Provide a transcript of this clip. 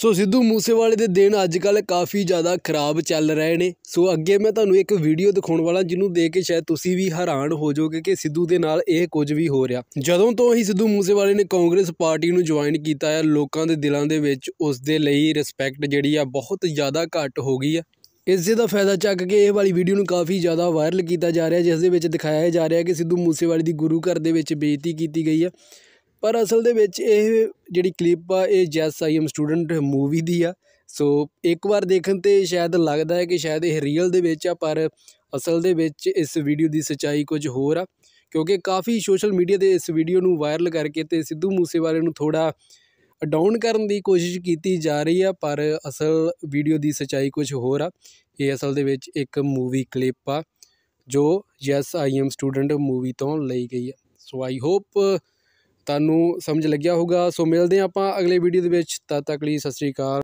ਸੋ ਸਿੱਧੂ ਮੂਸੇਵਾਲੇ ਦੇ ਦਿਨ ਅੱਜ ਕੱਲ ਕਾਫੀ ਜ਼ਿਆਦਾ ਖਰਾਬ ਚੱਲ ਰਹੇ ਨੇ ਸੋ ਅੱਗੇ ਮੈਂ ਤੁਹਾਨੂੰ ਇੱਕ ਵੀਡੀਓ ਦਿਖਾਉਣ ਵਾਲਾ ਜਿਹਨੂੰ ਦੇਖ ਕੇ ਸ਼ਾਇਦ ਤੁਸੀਂ ਵੀ ਹੈਰਾਨ ਹੋ ਜਾਓਗੇ ਕਿ ਸਿੱਧੂ ਦੇ ਨਾਲ ਇਹ ਕੁਝ ਵੀ ਹੋ ਰਿਹਾ ਜਦੋਂ ਤੋਂ ਹੀ ਸਿੱਧੂ ਮੂਸੇਵਾਲੇ ਨੇ ਕਾਂਗਰਸ ਪਾਰਟੀ ਨੂੰ ਜੁਆਇਨ ਕੀਤਾ ਹੈ ਲੋਕਾਂ ਦੇ ਦਿਲਾਂ ਦੇ ਵਿੱਚ ਉਸ ਦੇ ਲਈ ਰਿਸਪੈਕਟ ਜਿਹੜੀ ਆ ਬਹੁਤ ਜ਼ਿਆਦਾ ਘੱਟ ਹੋ ਗਈ ਆ ਇਸ ਦਾ ਫਾਇਦਾ ਚੱਕ ਕੇ ਇਹ ਵਾਲੀ ਵੀਡੀਓ ਨੂੰ ਕਾਫੀ ਜ਼ਿਆਦਾ ਵਾਇਰਲ ਕੀਤਾ ਜਾ ਰਿਹਾ ਜਿਸ ਦੇ ਵਿੱਚ ਦਿਖਾਇਆ ਜਾ ਰਿਹਾ ਕਿ ਸਿੱਧੂ ਮੂਸੇਵਾਲੇ ਦੀ ਗੁਰੂ ਘਰ ਦੇ ਵਿੱਚ ਬੇਇੱਜ਼ਤੀ ਕੀਤੀ ਗਈ ਹੈ ਪਰ ਅਸਲ ਦੇ ਵਿੱਚ ਇਹ ਜਿਹੜੀ ਕਲਿੱਪ ਆ ਇਹ yes I am student movie ਦੀ ਆ ਸੋ ਇੱਕ ਵਾਰ ਦੇਖਣ ਤੇ ਸ਼ਾਇਦ ਲੱਗਦਾ ਹੈ ਕਿ ਸ਼ਾਇਦ ਇਹ ਰੀਅਲ ਦੇ ਵਿੱਚ ਆ ਪਰ ਅਸਲ ਦੇ ਵਿੱਚ ਇਸ ਵੀਡੀਓ ਦੀ ਸਚਾਈ ਕੁਝ ਹੋਰ ਆ ਕਿਉਂਕਿ ਕਾਫੀ ਸੋਸ਼ਲ ਮੀਡੀਆ ਤੇ ਇਸ ਵੀਡੀਓ ਨੂੰ ਵਾਇਰਲ ਕਰਕੇ ਤੇ ਸਿੱਧੂ ਮੂਸੇਵਾਲੇ ਨੂੰ ਥੋੜਾ ਡਾਊਨ ਕਰਨ ਦੀ ਕੋਸ਼ਿਸ਼ ਕੀਤੀ ਜਾ ਰਹੀ ਆ ਪਰ ਅਸਲ ਵੀਡੀਓ ਦੀ ਸਚਾਈ ਕੁਝ ਹੋਰ ਆ ਇਹ ਅਸਲ ਦੇ ਵਿੱਚ ਇੱਕ ਮੂਵੀ ਕਲਿੱਪ ਆ ਜੋ yes I am student movie ਤੋਂ ਲਈ ਗਈ ਆ ਸੋ ਆਈ ਹੋਪ ਤੁਹਾਨੂੰ ਸਮਝ ਲੱਗਿਆ ਹੋਊਗਾ ਸੋ ਮਿਲਦੇ ਆਪਾਂ ਅਗਲੇ ਵੀਡੀਓ ਦੇ ਵਿੱਚ ਤਦ ਤੱਕ ਲਈ ਸਤਿ ਸ਼੍ਰੀ ਅਕਾਲ